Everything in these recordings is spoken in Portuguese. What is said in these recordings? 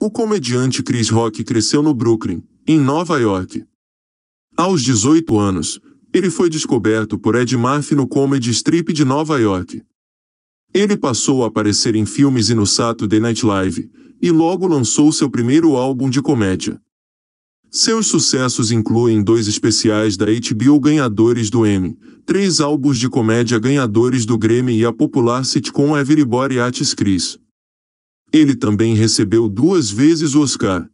O comediante Chris Rock cresceu no Brooklyn, em Nova York. Aos 18 anos, ele foi descoberto por Ed Murphy no Comedy Strip de Nova York. Ele passou a aparecer em filmes e no Saturday Night Live, e logo lançou seu primeiro álbum de comédia. Seus sucessos incluem dois especiais da HBO ganhadores do Emmy, três álbuns de comédia ganhadores do Grammy e a popular sitcom Everybody Hates Chris. Ele também recebeu duas vezes o Oscar.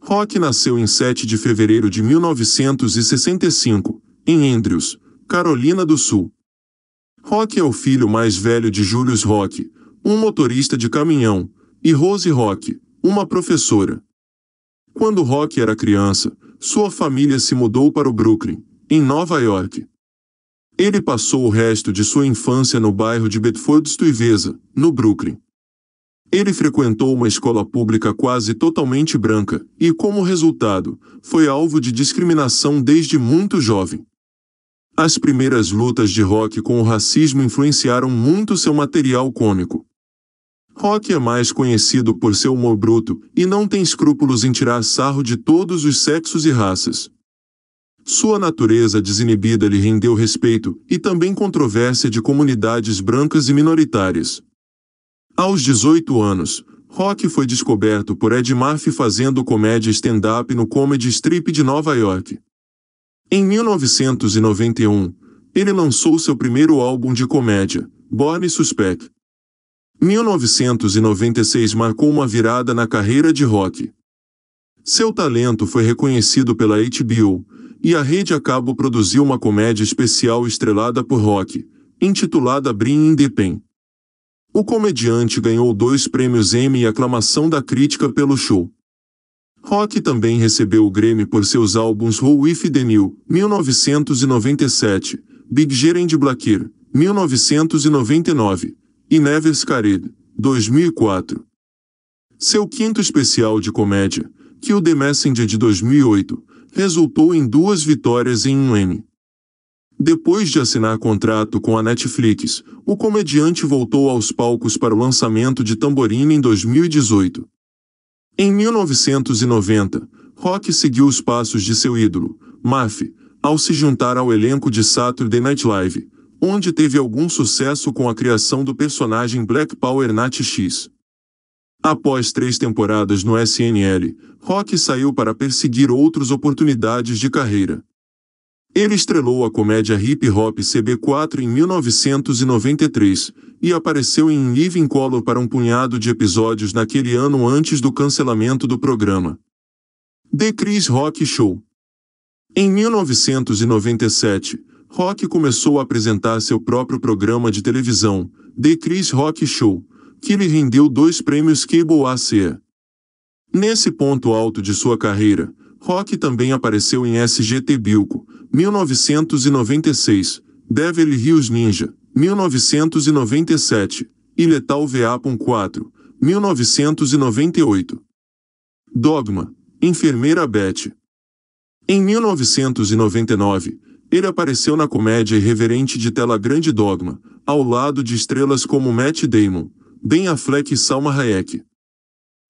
Rock nasceu em 7 de fevereiro de 1965, em Andrews, Carolina do Sul. Rock é o filho mais velho de Julius Rock, um motorista de caminhão, e Rose Rock, uma professora. Quando Rock era criança, sua família se mudou para o Brooklyn, em Nova York. Ele passou o resto de sua infância no bairro de Bedford-Stuyvesant, no Brooklyn. Ele frequentou uma escola pública quase totalmente branca e, como resultado, foi alvo de discriminação desde muito jovem. As primeiras lutas de Rock com o racismo influenciaram muito seu material cômico. Rock é mais conhecido por seu humor bruto e não tem escrúpulos em tirar sarro de todos os sexos e raças. Sua natureza desinibida lhe rendeu respeito e também controvérsia de comunidades brancas e minoritárias. Aos 18 anos, Rock foi descoberto por Ed Murphy fazendo comédia stand-up no Comedy Strip de Nova York. Em 1991, ele lançou seu primeiro álbum de comédia, Born Suspect. 1996 marcou uma virada na carreira de Rock. Seu talento foi reconhecido pela HBO, e a rede a cabo produziu uma comédia especial estrelada por Rock, intitulada Bring in the Pain o comediante ganhou dois prêmios Emmy e aclamação da crítica pelo show. Rock também recebeu o Grammy por seus álbuns Who If The New, 1997, Big de Blackir, 1999, e *Never Scared* 2004. Seu quinto especial de comédia, que o The Messenger de 2008, resultou em duas vitórias em um Emmy. Depois de assinar contrato com a Netflix, o comediante voltou aos palcos para o lançamento de Tamborina em 2018. Em 1990, Rock seguiu os passos de seu ídolo, Maffy, ao se juntar ao elenco de Saturday Night Live, onde teve algum sucesso com a criação do personagem Black Power Nat X. Após três temporadas no SNL, Rock saiu para perseguir outras oportunidades de carreira. Ele estrelou a comédia hip-hop CB4 em 1993 e apareceu em Living Color para um punhado de episódios naquele ano antes do cancelamento do programa. The Chris Rock Show Em 1997, Rock começou a apresentar seu próprio programa de televisão, The Chris Rock Show, que lhe rendeu dois prêmios Cable ACE. Nesse ponto alto de sua carreira, Rock também apareceu em SGT Bilko 1996, Devil Hills Ninja, 1997, e Letal Veapon 4, 1998. Dogma, Enfermeira Beth. Em 1999, ele apareceu na comédia irreverente de tela grande Dogma, ao lado de estrelas como Matt Damon, Ben Affleck e Salma Hayek.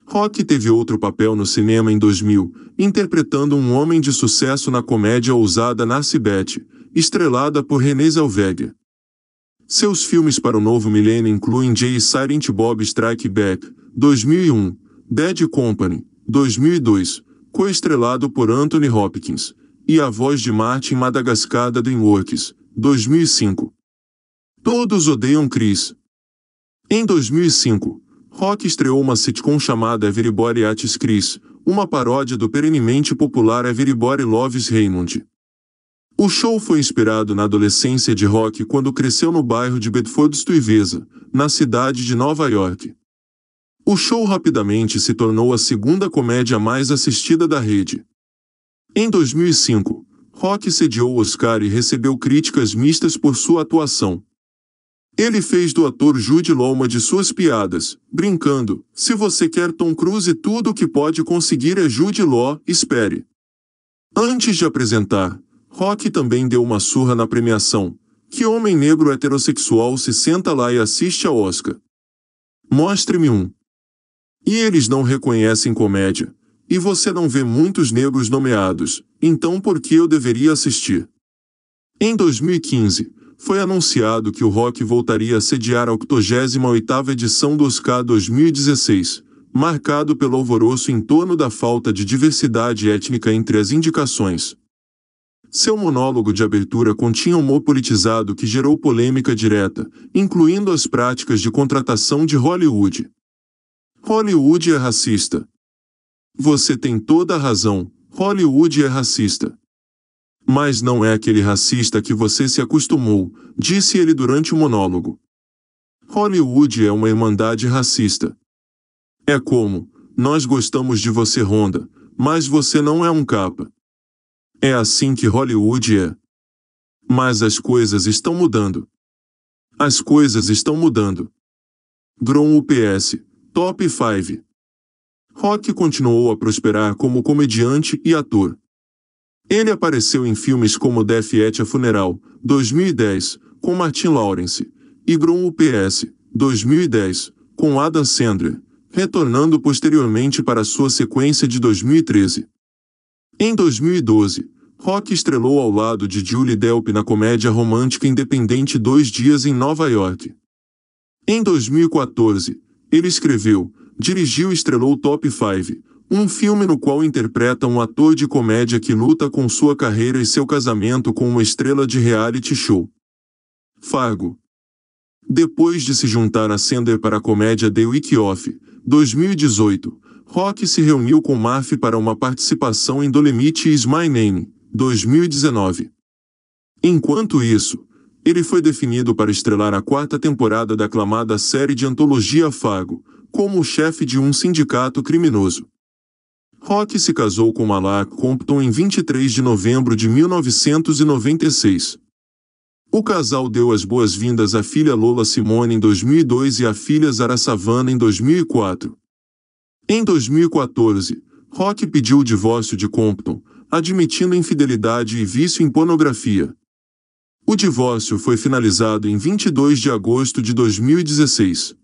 Rock teve outro papel no cinema em 2000, interpretando um homem de sucesso na comédia ousada Narcibete, estrelada por René Zellweger. Seus filmes para o novo milênio incluem Jay e Silent Bob Strike Back, 2001, Dead Company, 2002, coestrelado por Anthony Hopkins, e A Voz de Marte em Madagascar da DreamWorks, 2005. Todos odeiam Chris. Em 2005, Rock estreou uma sitcom chamada Everybody at Chris, uma paródia do perenemente popular Everybody Loves Raymond. O show foi inspirado na adolescência de Rock quando cresceu no bairro de Bedford Stuyvesant, na cidade de Nova York. O show rapidamente se tornou a segunda comédia mais assistida da rede. Em 2005, Rock sediou o Oscar e recebeu críticas mistas por sua atuação. Ele fez do ator Jude Law uma de suas piadas, brincando, se você quer Tom Cruise tudo o que pode conseguir é Jude Law, espere. Antes de apresentar, Rock também deu uma surra na premiação. Que homem negro heterossexual se senta lá e assiste a Oscar? Mostre-me um. E eles não reconhecem comédia. E você não vê muitos negros nomeados, então por que eu deveria assistir? Em 2015, foi anunciado que o rock voltaria a sediar a 88ª edição do Oscar 2016, marcado pelo alvoroço em torno da falta de diversidade étnica entre as indicações. Seu monólogo de abertura continha humor politizado que gerou polêmica direta, incluindo as práticas de contratação de Hollywood. Hollywood é racista. Você tem toda a razão, Hollywood é racista. Mas não é aquele racista que você se acostumou, disse ele durante o monólogo. Hollywood é uma irmandade racista. É como, nós gostamos de você, Honda, mas você não é um capa. É assim que Hollywood é. Mas as coisas estão mudando. As coisas estão mudando. Grom UPS, Top 5. Rock continuou a prosperar como comediante e ator. Ele apareceu em filmes como Death at a Funeral, 2010, com Martin Lawrence, e Grom UPS, 2010, com Adam Sandler, retornando posteriormente para sua sequência de 2013. Em 2012, Rock estrelou ao lado de Julie Delp na comédia romântica independente Dois Dias em Nova York. Em 2014, ele escreveu, dirigiu e estrelou Top 5, um filme no qual interpreta um ator de comédia que luta com sua carreira e seu casamento com uma estrela de reality show. Fargo. Depois de se juntar a Sender para a comédia The Week Off, 2018, Rock se reuniu com Marf para uma participação em Dolemite Is My Name, 2019. Enquanto isso, ele foi definido para estrelar a quarta temporada da aclamada série de antologia Fargo, como o chefe de um sindicato criminoso. Rock se casou com Malak Compton em 23 de novembro de 1996. O casal deu as boas-vindas à filha Lola Simone em 2002 e à filha Zara Savana em 2004. Em 2014, Rock pediu o divórcio de Compton, admitindo infidelidade e vício em pornografia. O divórcio foi finalizado em 22 de agosto de 2016.